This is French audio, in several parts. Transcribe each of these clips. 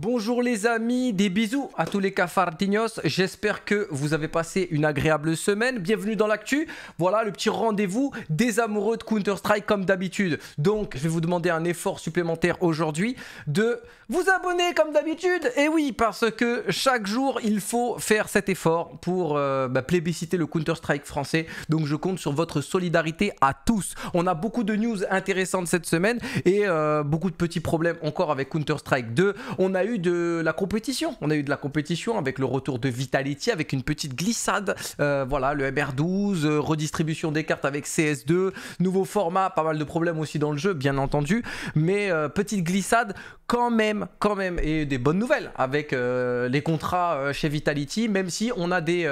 Bonjour les amis, des bisous à tous les cafardinos, j'espère que vous avez passé une agréable semaine, bienvenue dans l'actu, voilà le petit rendez-vous des amoureux de Counter-Strike comme d'habitude. Donc je vais vous demander un effort supplémentaire aujourd'hui de vous abonner comme d'habitude, et oui parce que chaque jour il faut faire cet effort pour euh, bah, plébisciter le Counter-Strike français, donc je compte sur votre solidarité à tous. On a beaucoup de news intéressantes cette semaine et euh, beaucoup de petits problèmes encore avec Counter-Strike 2, on a de la compétition. On a eu de la compétition avec le retour de Vitality, avec une petite glissade. Euh, voilà, le MR12, euh, redistribution des cartes avec CS2, nouveau format, pas mal de problèmes aussi dans le jeu, bien entendu. Mais euh, petite glissade quand même, quand même. Et des bonnes nouvelles avec les contrats chez Vitality, même si on a des...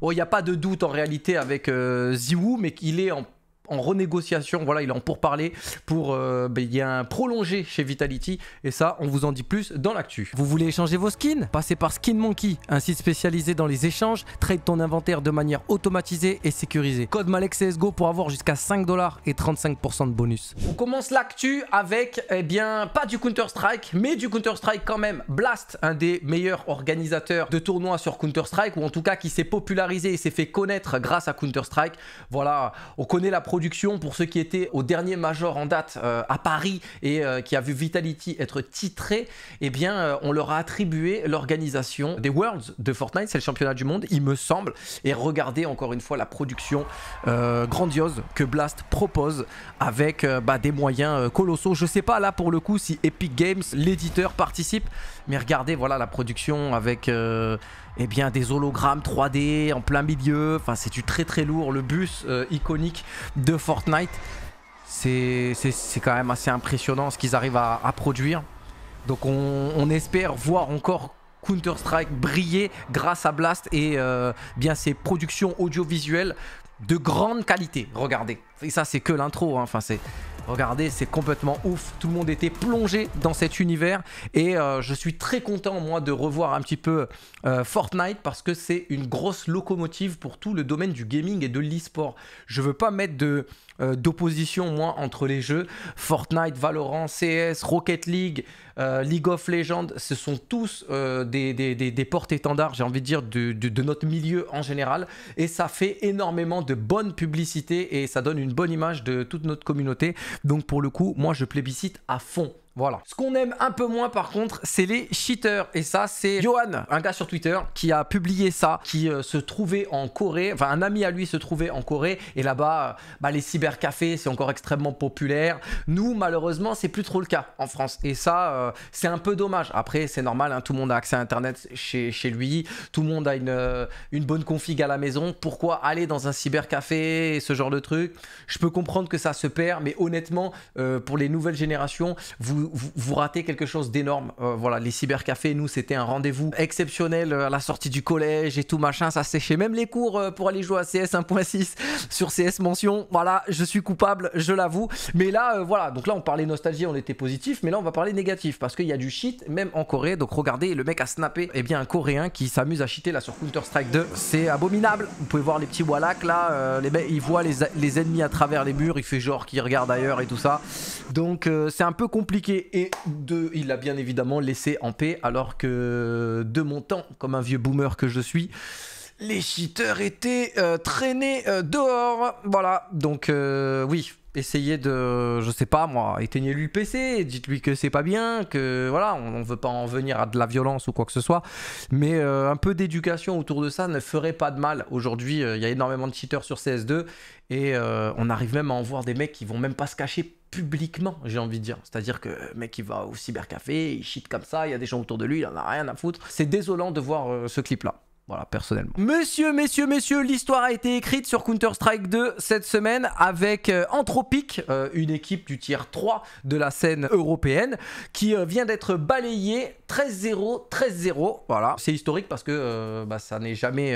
Oh, il n'y a pas de doute en réalité avec Ziwu, mais qu'il est en en renégociation, voilà, il est en pourparler pour euh, ben, a un prolongé chez Vitality et ça, on vous en dit plus dans l'actu. Vous voulez échanger vos skins Passez par Skin Monkey, un site spécialisé dans les échanges, trade ton inventaire de manière automatisée et sécurisée. Code Malek CSGO pour avoir jusqu'à 5 dollars et 35% de bonus. On commence l'actu avec, eh bien, pas du Counter-Strike, mais du Counter-Strike quand même. Blast, un des meilleurs organisateurs de tournois sur Counter-Strike, ou en tout cas qui s'est popularisé et s'est fait connaître grâce à Counter-Strike. Voilà, on connaît la production pour ceux qui étaient au dernier major en date euh, à Paris et euh, qui a vu Vitality être titré, eh bien euh, on leur a attribué l'organisation des Worlds de Fortnite, c'est le championnat du monde, il me semble. Et regardez encore une fois la production grandiose que Blast propose avec bah, des moyens colossaux. Je sais pas là pour le coup si Epic Games, l'éditeur participe, mais regardez voilà la production avec eh bien, des hologrammes 3D en plein milieu. Enfin, c'est du très très lourd. Le bus euh, iconique de Fortnite, c'est quand même assez impressionnant ce qu'ils arrivent à, produire. Donc on, espère voir encore Counter-Strike briller grâce à Blast et euh, bien ses productions audiovisuelles de grande qualité. Regardez, et ça c'est que l'intro, hein. enfin c'est Regardez, c'est complètement ouf. Tout le monde était plongé dans cet univers et euh, je suis très content moi de revoir un petit peu euh, Fortnite parce que c'est une grosse locomotive pour tout le domaine du gaming et de l'e-sport. Je veux pas mettre de euh, d'opposition, moins entre les jeux. Fortnite, Valorant, CS, Rocket League, euh, League of Legends, ce sont tous euh, des, des, portes étendards, j'ai envie de dire, de, de, notre milieu en général. Et ça fait énormément de bonne publicité et ça donne une bonne image de toute notre communauté. Donc, pour le coup, moi, je plébiscite à fond. Voilà. Ce qu'on aime un peu moins par contre, c'est les cheaters. Et ça, c'est Johan, un gars sur Twitter, qui a publié ça, qui euh, se trouvait en Corée, enfin un ami à lui se trouvait en Corée, et là-bas, euh, bah, les cybercafés, c'est encore extrêmement populaire. Nous, malheureusement, c'est plus trop le cas en France. Et ça, euh, c'est un peu dommage. Après, c'est normal, hein, tout le monde a accès à Internet chez, lui, tout le monde a une, bonne config à la maison. Pourquoi aller dans un cybercafé et ce genre de truc Je peux comprendre que ça se perd, mais honnêtement, pour les nouvelles générations, vous vous, ratez quelque chose d'énorme. Euh, voilà, les cybercafés, nous, c'était un rendez-vous exceptionnel euh, à la sortie du collège et tout machin. Ça séchait même les cours euh, pour aller jouer à CS 1.6 sur CS Mention. Voilà, je suis coupable, je l'avoue. Mais là, voilà, donc là, on parlait nostalgie, on était positif, mais là, on va parler négatif parce qu'il y a du shit, même en Corée. Donc regardez, le mec a snappé, eh bien, un Coréen qui s'amuse à cheater là sur Counter-Strike 2. C'est abominable. Vous pouvez voir les petits wallaks là, il les les, les ennemis à travers les murs, il fait genre qu'il regarde ailleurs et tout ça. Donc, c'est un peu compliqué et de, il l'a bien évidemment laissé en paix, alors que de mon temps, comme un vieux boomer que je suis, les cheaters étaient euh, traînés euh, dehors. Voilà, donc euh, oui, essayez de, je sais pas moi, éteignez-lui le PC, dites-lui que c'est pas bien, que voilà, on, ne veut pas en venir à de la violence ou quoi que ce soit, mais euh, un peu d'éducation autour de ça ne ferait pas de mal. Aujourd'hui, euh, il y a énormément de cheaters sur CS2 et euh, on arrive même à en voir des mecs qui vont même pas se cacher publiquement, j'ai envie de dire. C'est-à-dire que le mec, il va au cybercafé, il cheat comme ça, il y a des gens autour de lui, il en a rien à foutre. C'est désolant de voir ce clip-là. Voilà, personnellement. Monsieur, messieurs, messieurs, l'histoire a été écrite sur Counter-Strike 2 cette semaine avec euh, Anthropic, euh, une équipe du tiers 3 de la scène européenne, qui euh, vient d'être balayée 13-0, 13-0. Voilà, c'est historique parce que bah, ça n'est jamais,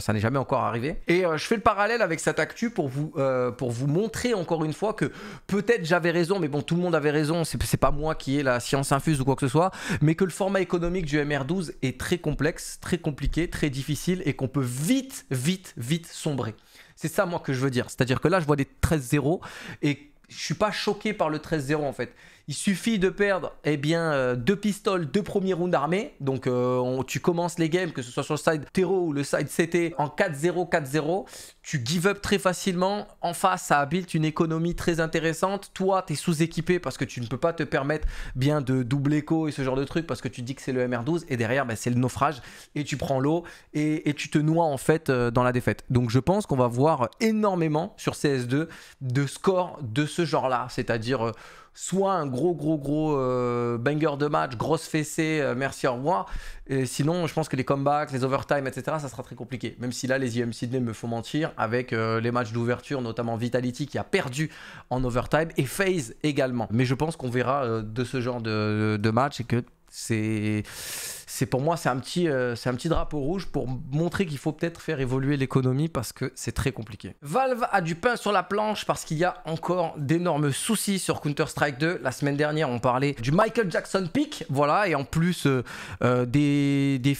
ça n'est jamais encore arrivé. Et je fais le parallèle avec cette actu pour vous, pour vous montrer encore une fois que peut-être j'avais raison, mais bon, tout le monde avait raison, c'est pas moi qui ai la science infuse ou quoi que ce soit, mais que le format économique du MR12 est très complexe, très compliqué, très très difficile et qu'on peut vite, vite, vite sombrer. C'est ça, moi, que je veux dire. C'est-à-dire que là, je vois des 13-0 et je suis pas choqué par le 13-0, en fait. Il suffit de perdre eh bien, euh, deux pistoles, deux premiers rounds d'armée. Donc euh, tu commences les games, que ce soit sur le side terreau ou le side CT, en 4-0, 4-0. Tu give up très facilement. En face, ça habilite une économie très intéressante. Toi, tu es sous-équipé parce que tu ne peux pas te permettre bien de double écho et ce genre de truc parce que tu dis que c'est le MR12 et derrière, ben, c'est le naufrage et tu prends l'eau et, tu te noies en fait euh, dans la défaite. Donc je pense qu'on va voir énormément sur CS2 de scores de ce genre-là, c'est-à-dire soit un gros, gros, gros euh, banger de match, grosse fessée, euh, merci, au revoir. sinon, je pense que les comebacks, les overtime, etc., ça sera très compliqué. Même si là, les IM Sydney me font mentir avec euh, les matchs d'ouverture, notamment Vitality qui a perdu en overtime et FaZe également. Mais je pense qu'on verra de ce genre de match et que c'est, c'est pour moi, c'est un petit, euh, c'est un petit drapeau rouge pour montrer qu'il faut peut-être faire évoluer l'économie parce que c'est très compliqué. Valve a du pain sur la planche parce qu'il y a encore d'énormes soucis sur Counter-Strike 2. La semaine dernière, on parlait du Michael Jackson Peak, voilà, et en plus euh, euh, des, des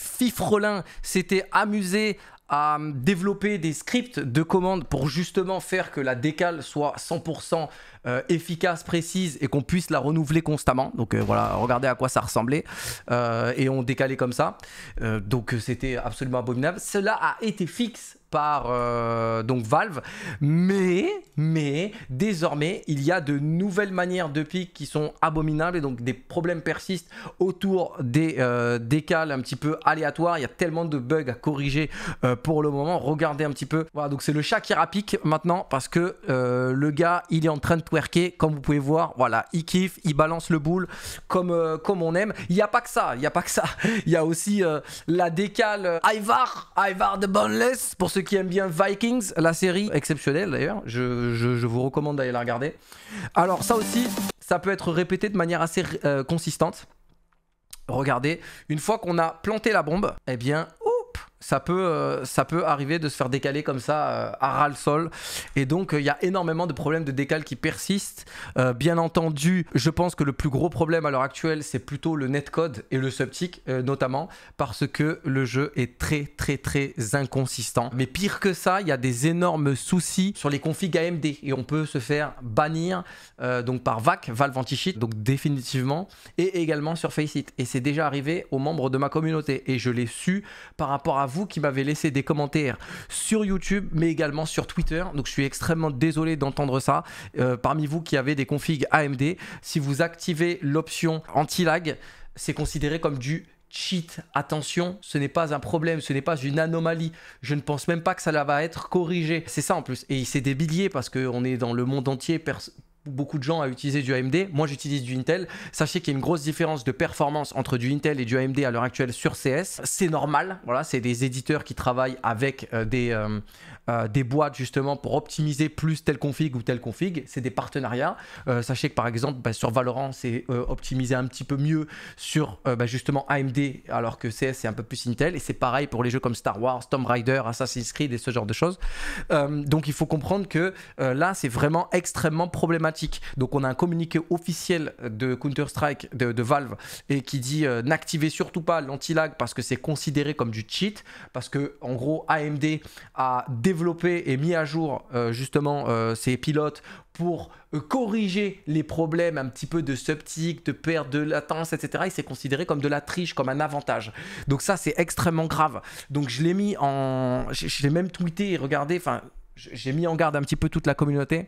s'étaient amusés à développer des scripts de commande pour justement faire que la décale soit 100% euh, efficace, précise et qu'on puisse la renouveler constamment. Donc euh, voilà, regardez à quoi ça ressemblait. Euh, et on décalait comme ça. donc c'était absolument abominable. Cela a été fixe par euh, donc Valve. Mais, mais désormais, il y a de nouvelles manières de pique qui sont abominables et donc des problèmes persistent autour des euh, décales un petit peu aléatoires. Il y a tellement de bugs à corriger euh, pour le moment. Regardez un petit peu. Voilà, donc c'est le chat qui rapique maintenant parce que le gars, il est en train de twerker, comme vous pouvez voir. Voilà, il kiffe, il balance le boule comme, comme on aime. Il n'y a pas que ça, il n'y a pas que ça. Il y a aussi la décale Ivar, Ivar de Boneless pour ce ceux qui aiment bien Vikings, la série exceptionnelle d'ailleurs, je, vous recommande d'aller la regarder. Alors ça aussi, ça peut être répété de manière assez euh, consistante. Regardez, une fois qu'on a planté la bombe, eh bien, oups ça peut, euh, ça peut arriver de se faire décaler comme ça euh, à ras le sol. Et donc, euh, il y a énormément de problèmes de décal qui persistent. bien entendu, je pense que le plus gros problème à l'heure actuelle, c'est plutôt le netcode et le subtic, notamment, parce que le jeu est très, très, très inconsistant. Mais pire que ça, il y a des énormes soucis sur les configs AMD et on peut se faire bannir donc par VAC, Valve Anti-Cheat, donc définitivement, et également sur Faceit. Et c'est déjà arrivé aux membres de ma communauté. Et je l'ai su par rapport à vous qui m'avez laissé des commentaires sur YouTube, mais également sur Twitter. Donc je suis extrêmement désolé d'entendre ça. Euh, parmi vous qui avez des configs AMD, si vous activez l'option anti-lag, c'est considéré comme du cheat. Attention, ce n'est pas un problème, ce n'est pas une anomalie. Je ne pense même pas que ça va être corrigé. C'est ça en plus. Et c'est des billets parce qu'on est dans le monde entier beaucoup de gens à utiliser du AMD. Moi, j'utilise du Intel. Sachez qu'il y a une grosse différence de performance entre du Intel et du AMD à l'heure actuelle sur CS. C'est normal. Voilà, c'est des éditeurs qui travaillent avec euh, des, euh, euh, des boîtes justement pour optimiser plus tel config ou telle config. C'est des partenariats. sachez que par exemple, bah, sur Valorant, c'est optimisé un petit peu mieux sur bah, justement AMD, alors que CS c'est un peu plus Intel. Et c'est pareil pour les jeux comme Star Wars, Tomb Raider, Assassin's Creed et ce genre de choses. donc, il faut comprendre que là, c'est vraiment extrêmement problématique donc on a un communiqué officiel de Counter-Strike, de, Valve, et qui dit euh, n'activez surtout pas l'antilag parce que c'est considéré comme du cheat, parce que en gros AMD a développé et mis à jour euh, justement euh, ses pilotes pour corriger les problèmes un petit peu de sceptique de perte de latence, etc. Et c'est considéré comme de la triche, comme un avantage. Donc ça, c'est extrêmement grave. Donc je l'ai mis en... Je l'ai même tweeté et regardé, enfin, j'ai mis en garde un petit peu toute la communauté.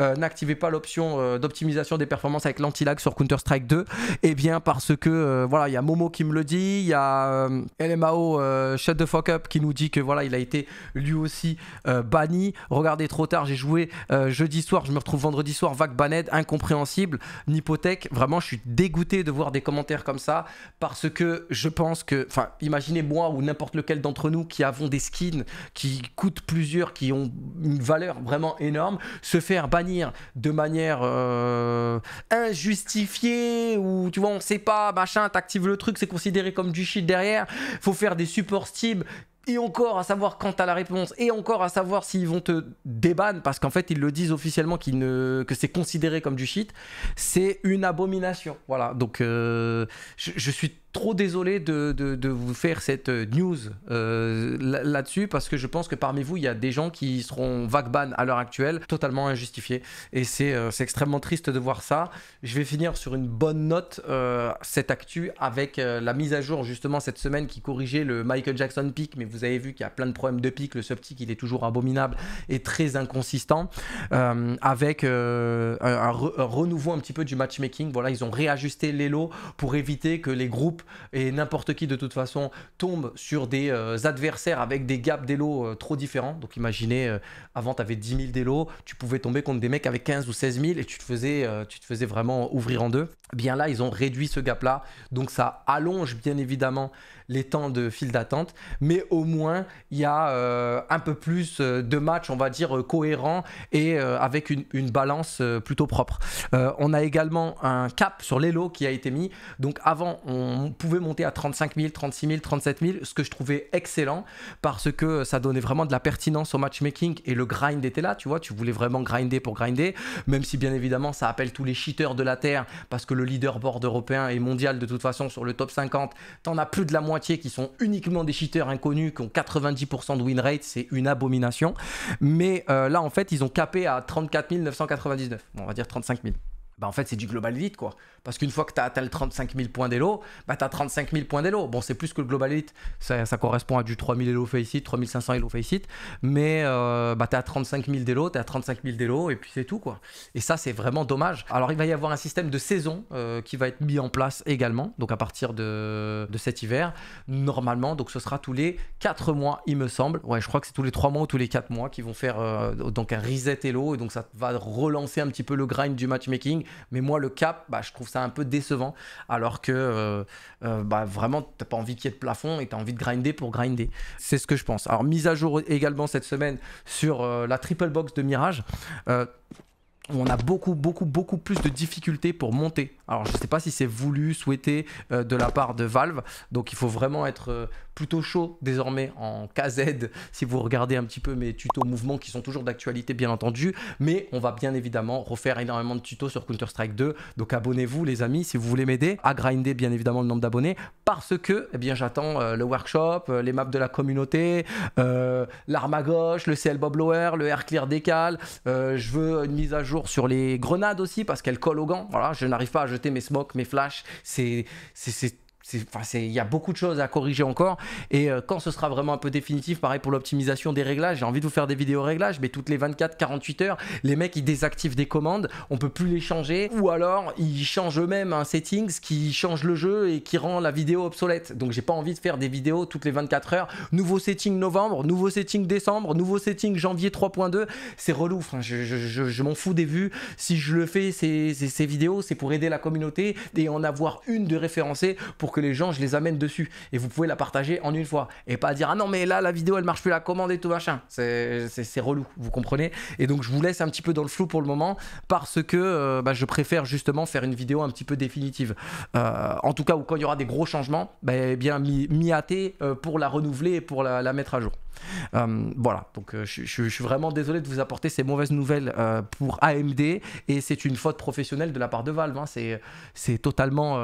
Euh, n'activez pas l'option euh, d'optimisation des performances avec l'anti-lag sur Counter-Strike 2 et eh bien parce que euh, voilà, il y a Momo qui me le dit, il y a LMAO Shut the fuck up qui nous dit que voilà, il a été lui aussi banni. Regardez trop tard, j'ai joué jeudi soir, je me retrouve vendredi soir, vague banette incompréhensible, Nipotech. Vraiment, je suis dégoûté de voir des commentaires comme ça parce que je pense que, enfin, imaginez moi ou n'importe lequel d'entre nous qui avons des skins qui coûtent plusieurs, qui ont une valeur vraiment énorme, se bannir de manière euh, injustifiée ou tu vois on sait pas machin t'actives le truc c'est considéré comme du shit derrière faut faire des supports Steam et encore à savoir quand à la réponse, et encore à savoir s'ils vont te déban parce qu'en fait ils le disent officiellement qu'il ne... que c'est considéré comme du shit, c'est une abomination. Voilà, donc euh, je, je, suis trop désolé de, de, vous faire cette euh, news euh, là-dessus parce que je pense que parmi vous, il y a des gens qui seront vague-ban à l'heure actuelle, totalement injustifiés. Et c'est euh, extrêmement triste de voir ça. Je vais finir sur une bonne note cette actu avec la mise à jour justement cette semaine qui corrigeait le Michael Jackson pic, mais vous avez vu qu'il y a plein de problèmes de pic. Le subtick, il est toujours abominable et très inconsistant. avec un, renouveau un petit peu du matchmaking, voilà, ils ont réajusté les lots pour éviter que les groupes et n'importe qui de toute façon tombe sur des euh, adversaires avec des gaps d'élo euh, trop différents. Donc imaginez, euh, avant tu avais 10 000 d'élo, tu pouvais tomber contre des mecs avec 15 ou 16 000 et tu te faisais, tu te faisais vraiment ouvrir en deux. Eh bien là, ils ont réduit ce gap-là, donc ça allonge bien évidemment les temps de file d'attente, mais au moins il y a un peu plus de matchs, on va dire, cohérents et avec une, une balance plutôt propre. on a également un cap sur l'élo qui a été mis, donc avant on pouvait monter à 35 000, 36 000, 37 000, ce que je trouvais excellent parce que ça donnait vraiment de la pertinence au matchmaking et le grind était là, tu vois, tu voulais vraiment grinder pour grinder, même si bien évidemment ça appelle tous les cheaters de la Terre parce que le leaderboard européen et mondial de toute façon sur le top 50, t'en as plus de la moitié qui sont uniquement des cheaters inconnus qui ont 90% de win rate, c'est une abomination. Mais euh, là en fait ils ont capé à 34 999, on va dire 35 000. Bah, en fait, c'est du global elite, quoi. Parce qu'une fois que tu as atteint le 35 000 points d'Elo, bah tu as 35 000 points d'Elo. Bon, c'est plus que le global elite, ça, correspond à du 3000 élo faceit, 3500 élo faceit, mais euh, bah tu as 35 000 d'élo, tu as 35 000 d'élo, et puis c'est tout, quoi. Et ça, c'est vraiment dommage. Alors, il va y avoir un système de saison euh, qui va être mis en place également, donc à partir de, cet hiver, normalement, donc ce sera tous les 4 mois, il me semble. Ouais, je crois que c'est tous les 3 mois ou tous les 4 mois qui vont faire euh, donc un reset Elo. et donc ça va relancer un petit peu le grind du matchmaking mais moi, le cap, bah, je trouve ça un peu décevant. Alors que euh, euh, bah, vraiment, t'as pas envie qu'il y ait de plafond et as envie de grinder pour grinder. C'est ce que je pense. Alors, mise à jour également cette semaine sur euh, la triple box de Mirage on a beaucoup, beaucoup, beaucoup plus de difficultés pour monter. Alors, je ne sais pas si c'est voulu, souhaité de la part de Valve. Donc, il faut vraiment être plutôt chaud désormais en KZ si vous regardez un petit peu mes tutos mouvements qui sont toujours d'actualité bien entendu. Mais on va bien évidemment refaire énormément de tutos sur Counter-Strike 2. Donc abonnez-vous les amis si vous voulez m'aider à grinder bien évidemment le nombre d'abonnés parce que eh bien j'attends euh, le workshop, euh, les maps de la communauté, euh, l'arme à gauche, le CL Bob Lower, le air clear décal. je veux une mise à jour sur les grenades aussi parce qu'elles collent aux gants. Voilà, je n'arrive pas à jeter mes smokes, mes flashs. C'est c'est il y a beaucoup de choses à corriger encore. Et euh, quand ce sera vraiment un peu définitif, pareil pour l'optimisation des réglages, j'ai envie de vous faire des vidéos réglages, mais toutes les 24-48 heures, les mecs ils désactivent des commandes, on peut plus les changer, ou alors ils changent eux-mêmes un setting ce qui change le jeu et qui rend la vidéo obsolète. Donc j'ai pas envie de faire des vidéos toutes les 24 heures, nouveau setting novembre, nouveau setting décembre, nouveau setting janvier 3.2, c'est relou, je, m'en fous des vues, si je le fais ces, ces, vidéos, c'est pour aider la communauté et en avoir une de référencée pour que que les gens, je les amène dessus. Et vous pouvez la partager en une fois. Et pas dire, ah non, mais là, la vidéo, elle marche plus, la commande et tout machin. C'est relou, vous comprenez Et donc, je vous laisse un petit peu dans le flou pour le moment parce que euh, bah, je préfère justement faire une vidéo un petit peu définitive. Euh, en tout cas, ou quand il y aura des gros changements, bah, eh bien, m'y hâter euh, pour la renouveler et pour la mettre à jour. Euh, voilà, donc euh, je, suis vraiment désolé de vous apporter ces mauvaises nouvelles euh, pour AMD et c'est une faute professionnelle de la part de Valve. Hein. C'est totalement.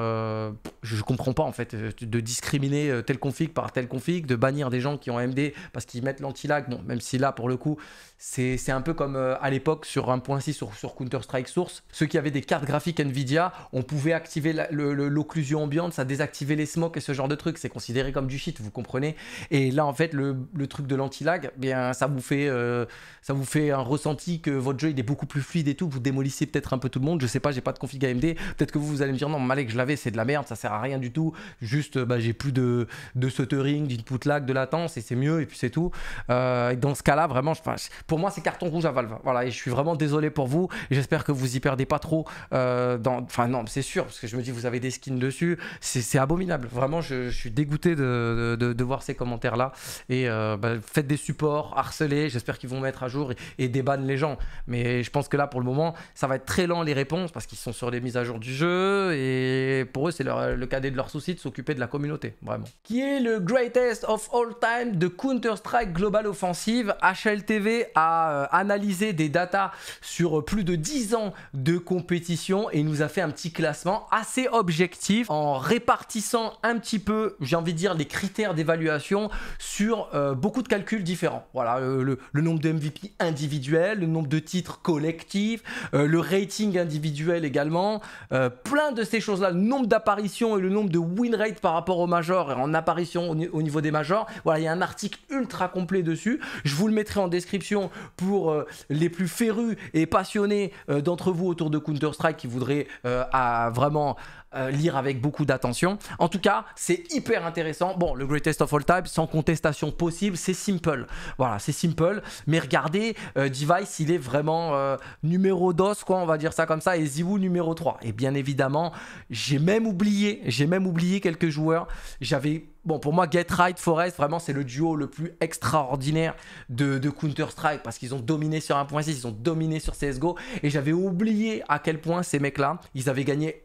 je comprends pas en fait de discriminer tel config par tel config, de bannir des gens qui ont AMD parce qu'ils mettent l'anti-lag. Bon, même si là pour le coup, c'est un peu comme à l'époque sur 1.6 sur, sur Counter-Strike Source, ceux qui avaient des cartes graphiques Nvidia, on pouvait activer l'occlusion ambiante, ça désactivait les smokes et ce genre de trucs. C'est considéré comme du shit, vous comprenez Et là en fait, le, le truc de l'anti-lag, eh bien ça vous fait euh, ça vous fait un ressenti que votre jeu il est beaucoup plus fluide et tout. Vous démolissez peut-être un peu tout le monde. Je sais pas, j'ai pas de config AMD. Peut-être que vous allez me dire non, malgré que je l'avais, c'est de la merde, ça sert à rien du tout. Juste euh, bah, j'ai plus de de stuttering, d'input lag, de latence et c'est mieux et puis c'est tout. Euh, dans ce cas-là, vraiment, je, pour moi c'est carton rouge à Valve. Voilà, et je suis vraiment désolé pour vous. J'espère que vous y perdez pas trop. dans, enfin non, c'est sûr parce que je me dis vous avez des skins dessus, c'est abominable. Vraiment, je, suis dégoûté de, voir ces commentaires là et bah, faites des supports, harcelez, j'espère qu'ils vont mettre à jour et, et les gens. Mais je pense que là, pour le moment, ça va être très lent les réponses parce qu'ils sont sur les mises à jour du jeu et pour eux, c'est le cadet de leur soucis de s'occuper de la communauté, vraiment. Qui est le greatest of all time de Counter-Strike Global Offensive HLTV a euh, analysé des datas sur plus de 10 ans de compétition et nous a fait un petit classement assez objectif en répartissant un petit peu, j'ai envie de dire, les critères d'évaluation sur euh, beaucoup de calculs différents. Voilà, euh, le, nombre de MVP individuels, le nombre de titres collectifs, euh, le rating individuel également, euh, plein de ces choses-là, le nombre d'apparitions et le nombre de win rate par rapport aux majors et en apparition au, niveau des majors. Voilà, il y a un article ultra complet dessus. Je vous le mettrai en description pour les plus férus et passionnés d'entre vous autour de Counter-Strike qui voudraient à vraiment euh, lire avec beaucoup d'attention. En tout cas, c'est hyper intéressant. Bon, le Greatest of All Time, sans contestation possible, c'est simple. Voilà, c'est simple. Mais regardez, euh, Device, il est vraiment euh, numéro dos, quoi, on va dire ça comme ça, et Ziwu numéro 3. Et bien évidemment, j'ai même oublié, j'ai même oublié quelques joueurs. J'avais bon, pour moi, Get Right, Forest, vraiment, c'est le duo le plus extraordinaire de, de Counter-Strike parce qu'ils ont dominé sur 1.6, ils ont dominé sur CSGO. Et j'avais oublié à quel point ces mecs-là, ils avaient gagné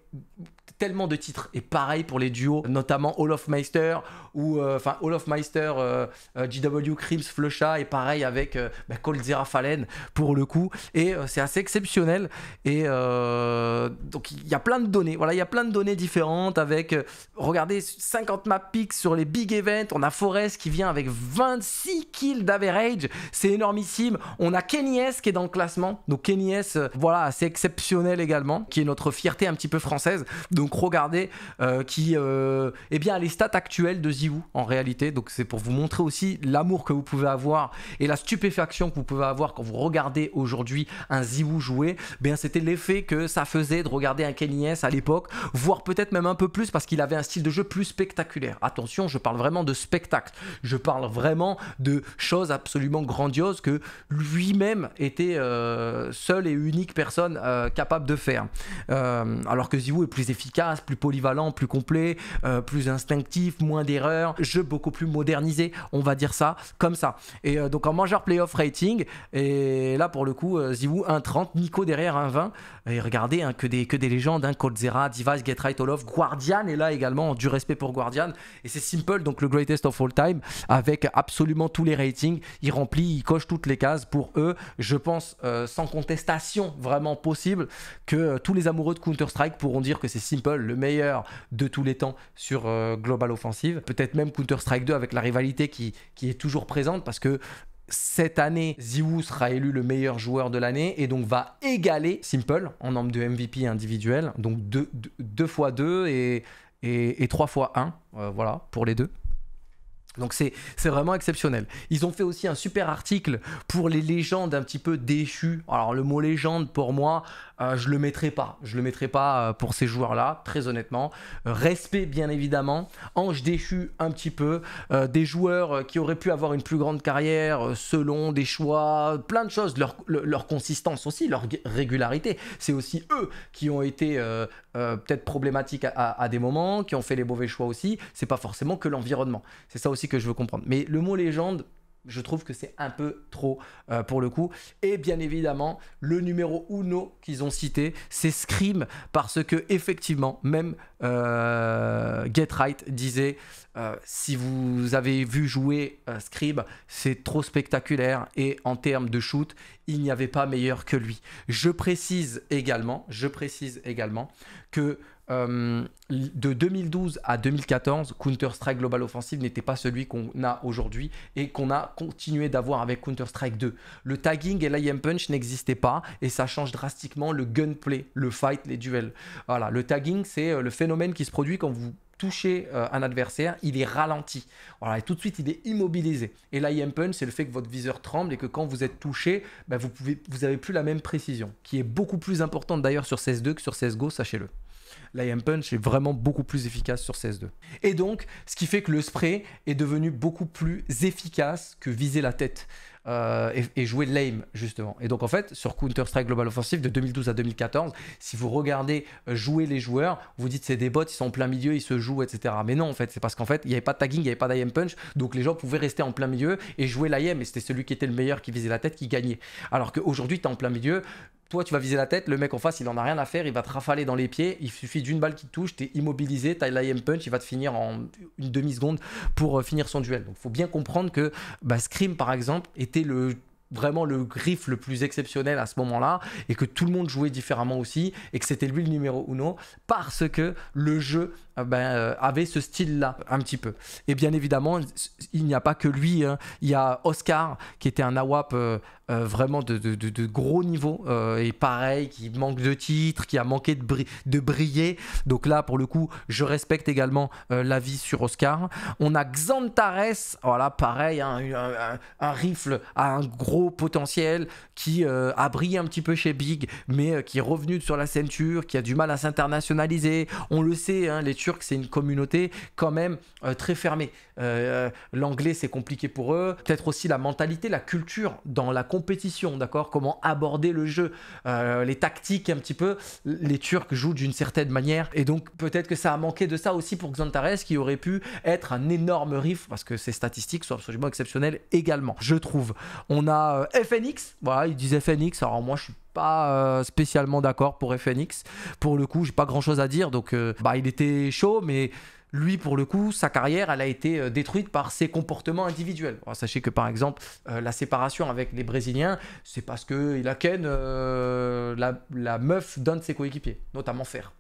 tellement de titres. Et pareil pour les duos, notamment All of Meister ou euh, enfin euh, All of Meister, euh, euh, GW Crims, Flusha et pareil avec bah, Cold Fallen pour le coup. Et c'est assez exceptionnel. Et donc il y a plein de données. Voilà, il y a plein de données différentes avec, regardez, 50 map picks sur les big events. On a Forest qui vient avec 26 kills d'average. C'est énormissime. On a Kenny S qui est dans le classement. Donc Kenny S, voilà, c'est exceptionnel également, qui est notre fierté un petit peu française. Donc donc regardez euh, qui euh, eh bien, les stats actuelles de Ziwu en réalité. Donc c'est pour vous montrer aussi l'amour que vous pouvez avoir et la stupéfaction que vous pouvez avoir quand vous regardez aujourd'hui un Ziwu jouer. Eh bien c'était l'effet que ça faisait de regarder un Kenny à l'époque, voire peut-être même un peu plus parce qu'il avait un style de jeu plus spectaculaire. Attention, je parle vraiment de spectacle. Je parle vraiment de choses absolument grandioses que lui-même était seule seul et unique personne euh, capable de faire. alors que Ziwoo est plus efficace plus polyvalent, plus complet, euh, plus instinctif, moins d'erreurs, jeu beaucoup plus modernisé, on va dire ça comme ça. Et euh, donc en major playoff rating, et là pour le coup, euh, un 30, Nico derrière 20. et regardez hein, que, des, que des légendes, hein, Coldzera, Device, Get Right All Off, Guardian est là également, du respect pour Guardian, et c'est Simple, donc le greatest of all time, avec absolument tous les ratings, il remplit, il coche toutes les cases pour eux, je pense sans contestation vraiment possible que tous les amoureux de Counter-Strike pourront dire que c'est Simple le meilleur de tous les temps sur euh, Global Offensive. Peut-être même Counter-Strike 2 avec la rivalité qui, qui est toujours présente parce que cette année, Ziwoo sera élu le meilleur joueur de l'année et donc va égaler Simple en nombre de MVP individuel. Donc 2 deux, 2 et, et, 3 fois 1, euh, voilà, pour les deux. Donc c'est vraiment exceptionnel. Ils ont fait aussi un super article pour les légendes un petit peu déchues. Alors le mot légende pour moi, euh, je le mettrai pas. Je le mettrai pas euh, pour ces joueurs-là, très honnêtement. respect bien évidemment. Ange déchu un petit peu. Euh, des joueurs qui auraient pu avoir une plus grande carrière selon des choix, plein de choses. Leur, consistance aussi, leur régularité. C'est aussi eux qui ont été peut-être problématiques à, à des moments, qui ont fait les mauvais choix aussi. C'est pas forcément que l'environnement. C'est ça aussi que je veux comprendre. Mais le mot légende, je trouve que c'est un peu trop euh, pour le coup. Et bien évidemment, le numéro uno qu'ils ont cité, c'est Scream, parce que effectivement, même euh, Get Right disait euh, si vous avez vu jouer Scream, c'est trop spectaculaire et en termes de shoot, il n'y avait pas meilleur que lui. Je précise également, je précise également que euh, de 2012 à 2014, Counter-Strike Global Offensive n'était pas celui qu'on a aujourd'hui et qu'on a continué d'avoir avec Counter-Strike 2. Le tagging et l'IM punch n'existaient pas et ça change drastiquement le gunplay, le fight, les duels. Voilà, le tagging, c'est euh, le phénomène qui se produit quand vous touchez euh, un adversaire, il est ralenti. Voilà, et tout de suite, il est immobilisé. Et l'IM punch, c'est le fait que votre viseur tremble et que quand vous êtes touché, ben, vous n'avez vous plus la même précision, qui est beaucoup plus importante d'ailleurs sur CS2 que sur CSGO, sachez-le l'IM Punch est vraiment beaucoup plus efficace sur CS2. Et donc, ce qui fait que le spray est devenu beaucoup plus efficace que viser la tête. Euh, et, et, jouer l'aim justement. Et donc en fait, sur Counter-Strike Global Offensive de 2012 à 2014, si vous regardez euh, jouer les joueurs, vous dites c'est des bots, ils sont en plein milieu, ils se jouent, etc. Mais non en fait, c'est parce qu'en fait, il n'y avait pas de tagging, il n'y avait pas d'IM punch, donc les gens pouvaient rester en plein milieu et jouer l'IM, et c'était celui qui était le meilleur qui visait la tête qui gagnait. Alors qu'aujourd'hui, tu es en plein milieu, toi, tu vas viser la tête, le mec en face, il en a rien à faire, il va te rafaler dans les pieds. Il suffit d'une balle qui te touche, t'es immobilisé, t'as l'IM punch, il va te finir en une demi-seconde pour euh, finir son duel. Donc, il faut bien comprendre que bah, Scream, par exemple, était le vraiment le griffe le plus exceptionnel à ce moment-là et que tout le monde jouait différemment aussi et que c'était lui le numéro uno parce que le jeu euh, ben, euh, avait ce style-là un petit peu. Et bien évidemment, il n'y a pas que lui. Hein. Il y a Oscar qui était un AWAP euh, vraiment de, de, gros niveau et pareil, qui manque de titres, qui a manqué de, de briller. Donc là, pour le coup, je respecte également l'avis sur Oscar. On a Xantares, voilà, pareil, hein, un, un, un, rifle à un gros potentiel, qui euh, a brillé un petit peu chez Big, mais euh, qui est revenu sur la ceinture, qui a du mal à s'internationaliser. On le sait, hein, les Turcs, c'est une communauté quand même euh, très fermée. Euh, euh, l'anglais, c'est compliqué pour eux. Peut-être aussi la mentalité, la culture dans la compétition, d'accord Comment aborder le jeu, euh, les tactiques un petit peu. Les Turcs jouent d'une certaine manière. Et donc, peut-être que ça a manqué de ça aussi pour Xantares, qui aurait pu être un énorme riff, parce que ses statistiques sont absolument exceptionnelles également, je trouve. On a FNX, voilà, ils disent FNX. Alors, moi, je suis pas spécialement d'accord pour FNX. Pour le coup, j'ai pas grand chose à dire. Donc, bah, il était chaud, mais lui, pour le coup, sa carrière, elle a été euh, détruite par ses comportements individuels. sachez que, par exemple, euh, la séparation avec les Brésiliens, c'est parce que a ken euh, la, meuf d'un de ses coéquipiers, notamment Fer.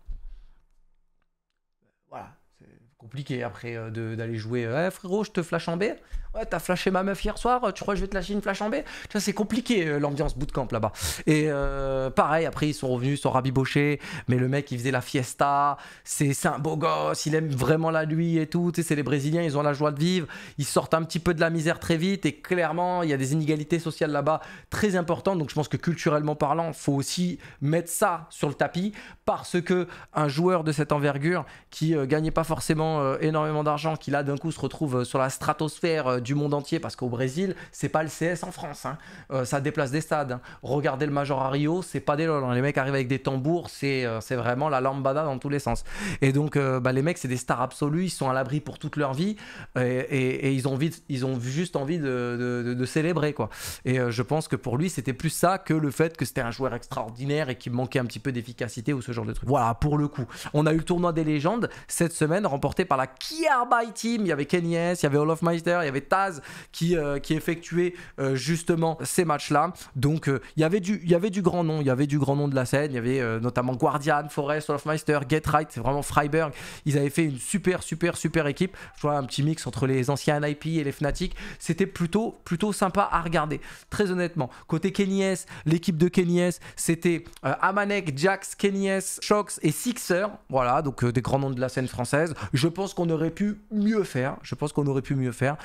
Voilà, c'est compliqué après d'aller jouer. Eh, frérot, je te flash en B Ouais, t'as flashé ma meuf hier soir, tu crois que je vais te lâcher une flash en B Tu vois, c'est compliqué euh, l'ambiance bootcamp là-bas. Et euh, pareil, après, ils sont revenus, ils sont rabibochés, mais le mec, il faisait la fiesta, c'est un beau gosse, il aime vraiment la nuit et tout. Tu sais, c'est les Brésiliens, ils ont la joie de vivre, ils sortent un petit peu de la misère très vite, et clairement, il y a des inégalités sociales là-bas très importantes. Donc, je pense que culturellement parlant, faut aussi mettre ça sur le tapis, parce que un joueur de cette envergure qui ne euh, gagnait pas forcément énormément d'argent, qui là d'un coup se retrouve sur la stratosphère euh, du monde entier, parce qu'au Brésil, c'est pas le CS en France, hein. euh, ça déplace des stades. Hein. Regardez le Major à Rio, c'est pas des lol, hein. les mecs arrivent avec des tambours, c'est euh, c'est vraiment la lambada dans tous les sens. Et donc, bah, les mecs, c'est des stars absolues, ils sont à l'abri pour toute leur vie, et, ils, ont vite, ils ont juste envie de, de, célébrer, quoi. Et je pense que pour lui, c'était plus ça que le fait que c'était un joueur extraordinaire et qu'il manquait un petit peu d'efficacité ou ce genre de truc. Voilà, pour le coup. On a eu le tournoi des légendes cette semaine, remporté par la Kia Team. Il y avait Kenyes, il y avait Olaf Meister, il y avait Taz qui, euh, qui effectuait euh, justement ces matchs-là. Donc euh, il y avait du, il y avait du grand nom, il y avait du grand nom de la scène. Il y avait notamment Guardian, Forest, Wolfmeister, Get Right, c'est vraiment Freiburg. Ils avaient fait une super, super, super équipe. Je vois un petit mix entre les anciens IP et les Fnatic. C'était plutôt, plutôt sympa à regarder, très honnêtement. Côté Kenyes, l'équipe de Kenyes, c'était Amanek, Jax, Kenyes, Shox et Sixer. Voilà, donc des grands noms de la scène française. Je pense qu'on aurait pu mieux faire. Je pense qu'on aurait pu mieux faire.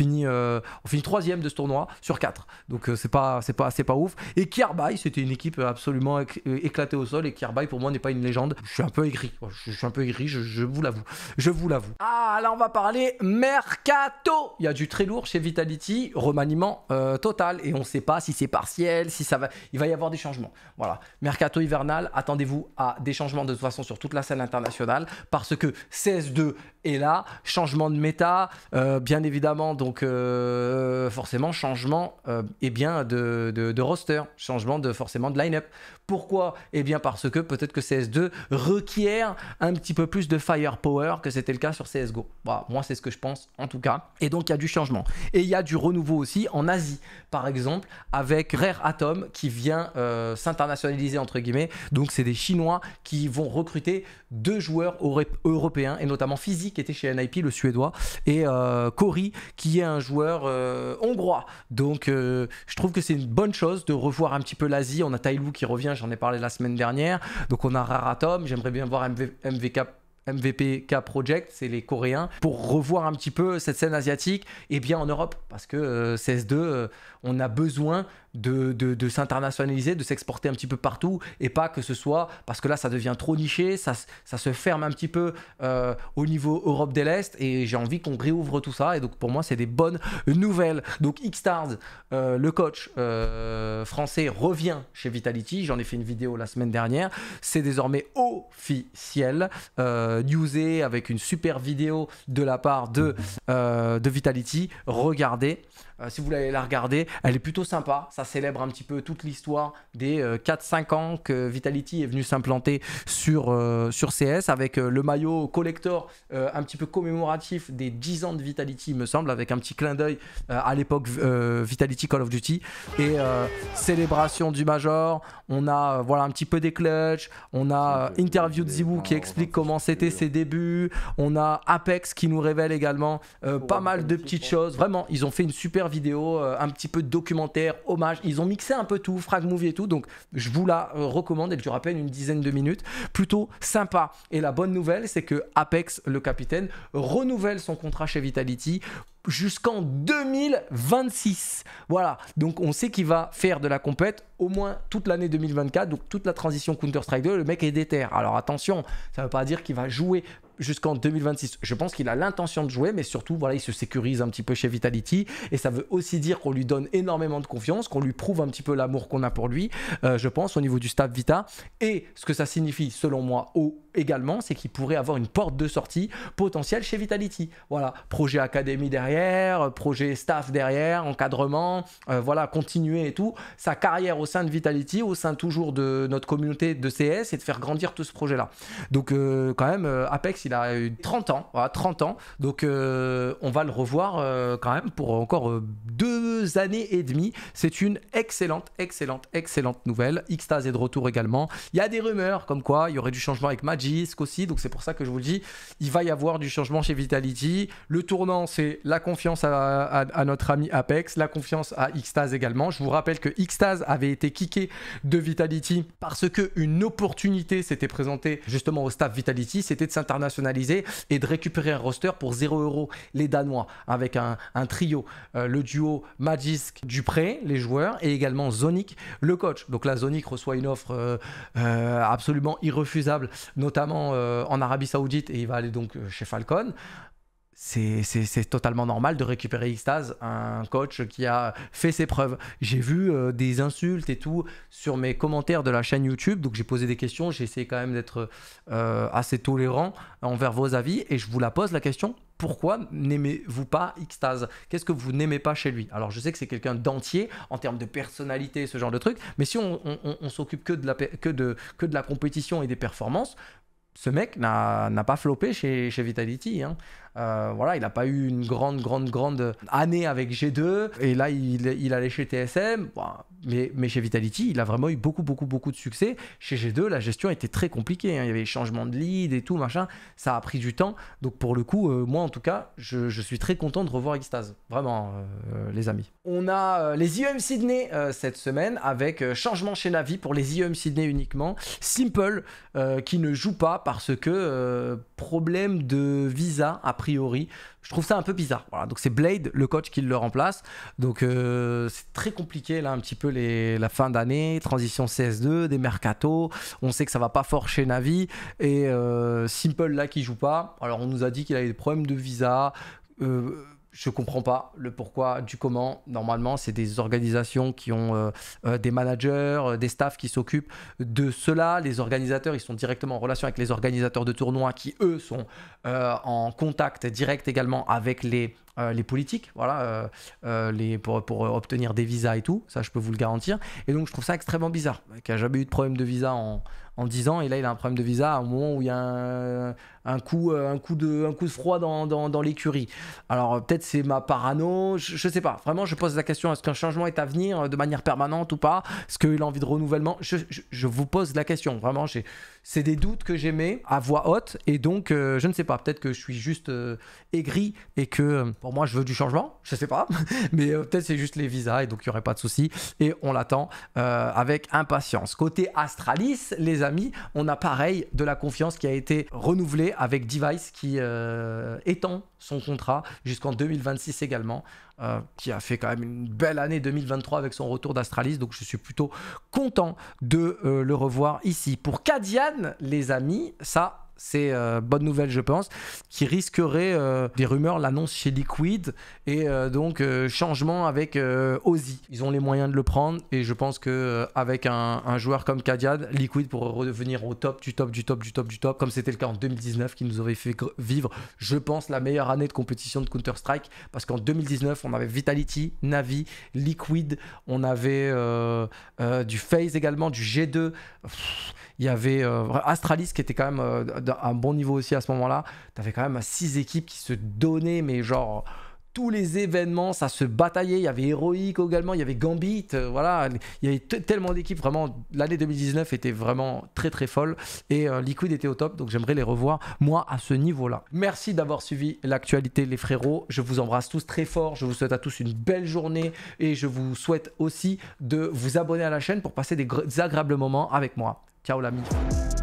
Euh, on finit troisième de ce tournoi sur 4. Donc euh, c'est pas, c'est pas, c'est pas ouf. Et Kirby, c'était une équipe absolument euh, éclatée au sol. Et Kirby, pour moi, n'est pas une légende. Je suis un peu aigri. Je, suis un peu aigri. Je, vous l'avoue. Je vous l'avoue. Ah, là, on va parler mercato. Il y a du très lourd chez Vitality. Remaniement total. Et on ne sait pas si c'est partiel, si ça va. Il va y avoir des changements. Voilà. Mercato hivernal. Attendez-vous à des changements de toute façon sur toute la scène internationale parce que 16 2 et là, changement de méta, euh, bien évidemment, donc euh, forcément changement euh, eh bien de, roster, changement de forcément de line-up pourquoi Eh bien parce que peut-être que CS2 requiert un petit peu plus de firepower que c'était le cas sur CSGO. moi c'est ce que je pense en tout cas. Et donc il y a du changement. Et il y a du renouveau aussi en Asie, par exemple, avec Rare Atom qui vient euh, s'internationaliser entre guillemets. Donc c'est des Chinois qui vont recruter deux joueurs européens, et notamment Physique qui était chez NIP, le suédois, et Cory euh, qui est un joueur euh, hongrois. Donc je trouve que c'est une bonne chose de revoir un petit peu l'Asie. On a Tailou qui revient j'en ai parlé la semaine dernière. Donc on a Raratom, j'aimerais bien voir MVPK Project, c'est les Coréens, pour revoir un petit peu cette scène asiatique et bien en Europe, parce que euh, CS2, on a besoin de, s'internationaliser, de s'exporter un petit peu partout et pas que ce soit parce que là ça devient trop niché, ça, ça se ferme un petit peu euh, au niveau Europe de l'Est et j'ai envie qu'on réouvre tout ça et donc pour moi c'est des bonnes nouvelles. Donc X-Stars, euh, le coach euh, français revient chez Vitality, j'en ai fait une vidéo la semaine dernière, c'est désormais officiel, newsé avec une super vidéo de la part de, de Vitality, regardez. Euh, si vous voulez la regarder, elle est plutôt sympa. Ça célèbre un petit peu toute l'histoire des 4-5 euh, ans que Vitality est venu s'implanter sur, euh, sur CS avec le maillot collector un petit peu commémoratif des 10 ans de Vitality, il me semble, avec un petit clin d'œil à l'époque Vitality Call of Duty. Et célébration du Major, on a voilà un petit peu des clutches, on a interview de Zibou qui explique comment c'était ses débuts, on a Apex qui nous révèle également pas mal de petites choses. Vraiment, ils ont fait une super vidéo, euh, un petit peu documentaire, hommage. Ils ont mixé un peu tout, frag movie et tout. Donc je vous la euh, recommande. Elle dure à peine une dizaine de minutes. Plutôt sympa. Et la bonne nouvelle, c'est que Apex, le capitaine, renouvelle son contrat chez Vitality jusqu'en 2026. Voilà, donc on sait qu'il va faire de la compète au moins toute l'année 2024, donc toute la transition Counter-Strike 2, le mec est déter. Alors attention, ça ne veut pas dire qu'il va jouer jusqu'en 2026. Je pense qu'il a l'intention de jouer, mais surtout, voilà, il se sécurise un petit peu chez Vitality. Et ça veut aussi dire qu'on lui donne énormément de confiance, qu'on lui prouve un petit peu l'amour qu'on a pour lui, euh, je pense, au niveau du staff Vita. Et ce que ça signifie, selon moi, au également, c'est qu'il pourrait avoir une porte de sortie potentielle chez Vitality. Voilà, projet académie derrière, projet staff derrière, encadrement, euh, voilà, continuer et tout. Sa carrière au sein de Vitality, au sein toujours de notre communauté de CS et de faire grandir tout ce projet-là. Donc euh, quand même, euh, Apex, il a eu 30 ans, voilà, 30 ans. Donc on va le revoir quand même pour encore deux années et demie. C'est une excellente, excellente, excellente nouvelle. Xtase est de retour également. Il y a des rumeurs comme quoi il y aurait du changement avec magic aussi, donc c'est pour ça que je vous le dis, il va y avoir du changement chez Vitality. Le tournant, c'est la confiance à, notre ami Apex, la confiance à Xtaz également. Je vous rappelle que Xtaz avait été kické de Vitality parce qu'une opportunité s'était présentée justement au staff Vitality, c'était de s'internationaliser et de récupérer un roster pour 0 euros les Danois avec un, trio, euh, le duo Magisk Dupré, les joueurs, et également Zonic, le coach. Donc là, Zonic reçoit une offre euh, euh, absolument irrefusable, notamment notamment euh, en Arabie Saoudite et il va aller donc euh, chez Falcon c'est totalement normal de récupérer Extase, un coach qui a fait ses preuves. J'ai vu euh, des insultes et tout sur mes commentaires de la chaîne YouTube, donc j'ai posé des questions, j'ai essayé quand même d'être assez tolérant envers vos avis, et je vous la pose la question, pourquoi n'aimez-vous pas Xtase Qu'est-ce que vous n'aimez pas chez lui Alors je sais que c'est quelqu'un d'entier en termes de personnalité, ce genre de truc, mais si on, on, s'occupe que, que, de, que de la compétition et des performances, ce mec n'a pas flopé chez, Vitality. Hein. Euh, voilà, il n'a pas eu une grande, grande, grande année avec G2. Et là, il, allait chez TSM mais, chez Vitality, il a vraiment eu beaucoup, beaucoup, beaucoup de succès. Chez G2, la gestion était très compliquée. Hein. Il y avait changements de lead et tout, machin. Ça a pris du temps. Donc, pour le coup, euh, moi, en tout cas, je, suis très content de revoir Extase. Vraiment, euh, euh, les amis. On a les IEM Sydney cette semaine avec changement chez Navi pour les IEM Sydney uniquement. Simple qui ne joue pas parce que problème de visa, a priori. Je trouve ça un peu bizarre. Voilà, donc c'est Blade, le coach, qui le remplace. Donc euh, c'est très compliqué là un petit peu les, la fin d'année, transition CS2, des mercato. On sait que ça va pas fort chez Navi et euh, Simple là qui joue pas. Alors on nous a dit qu'il avait des problèmes de visa. Euh, je comprends pas le pourquoi du comment. Normalement, c'est des organisations qui ont euh, euh, des managers, euh, des staffs qui s'occupent de cela. Les organisateurs, ils sont directement en relation avec les organisateurs de tournois qui, eux, sont en contact direct également avec les euh, les politiques, voilà, euh, euh, les, pour, pour, obtenir des visas et tout, ça je peux vous le garantir. Et donc je trouve ça extrêmement bizarre, qui a jamais eu de problème de visa en, en 10 ans, et là il a un problème de visa au moment où il y a un, un coup, un, coup, de, un coup de froid dans, dans, l'écurie. Alors peut-être c'est ma parano, je, ne sais pas, vraiment je pose la question, est-ce qu'un changement est à venir de manière permanente ou pas Est-ce qu'il a envie de renouvellement je, je, je, vous pose la question, vraiment, j'ai c'est des doutes que j'aimais à voix haute. Et donc, euh, je ne sais pas, peut-être que je suis juste euh, aigri et que euh, pour moi, je veux du changement. Je ne sais pas. Mais peut-être c'est juste les visas et donc il n'y aurait pas de souci. Et on l'attend avec impatience. Côté Astralis, les amis, on a pareil de la confiance qui a été renouvelée avec Device qui étend son contrat jusqu'en 2026 également. Euh, qui a fait quand même une belle année 2023 avec son retour d'Astralis. Donc je suis plutôt content de euh, le revoir ici. Pour Kadian, les amis, ça c'est euh, bonne nouvelle, je pense, qui risquerait euh, des rumeurs, l'annonce chez Liquid et euh, donc changement avec Ozzy. Ils ont les moyens de le prendre et je pense que avec un, joueur comme Kadiad, Liquid pourrait redevenir au top du top du top du top du top, comme c'était le cas en 2019 qui nous aurait fait vivre, je pense, la meilleure année de compétition de Counter Strike parce qu'en 2019 on avait Vitality, Navi, Liquid, on avait du Phase également, du G2. Il y avait euh, Astralis qui était quand même à euh, un bon niveau aussi à ce moment-là. Tu avais quand même euh, six équipes qui se donnaient, mais genre tous les événements, ça se bataillait. Il y avait Heroic également, il y avait Gambit, voilà. Il y avait tellement d'équipes, vraiment. L'année 2019 était vraiment très très folle et Liquid était au top, donc j'aimerais les revoir, moi, à ce niveau-là. Merci d'avoir suivi l'actualité, les frérots. Je vous embrasse tous très fort. Je vous souhaite à tous une belle journée et je vous souhaite aussi de vous abonner à la chaîne pour passer des agréables moments avec moi. Ciao l'ami.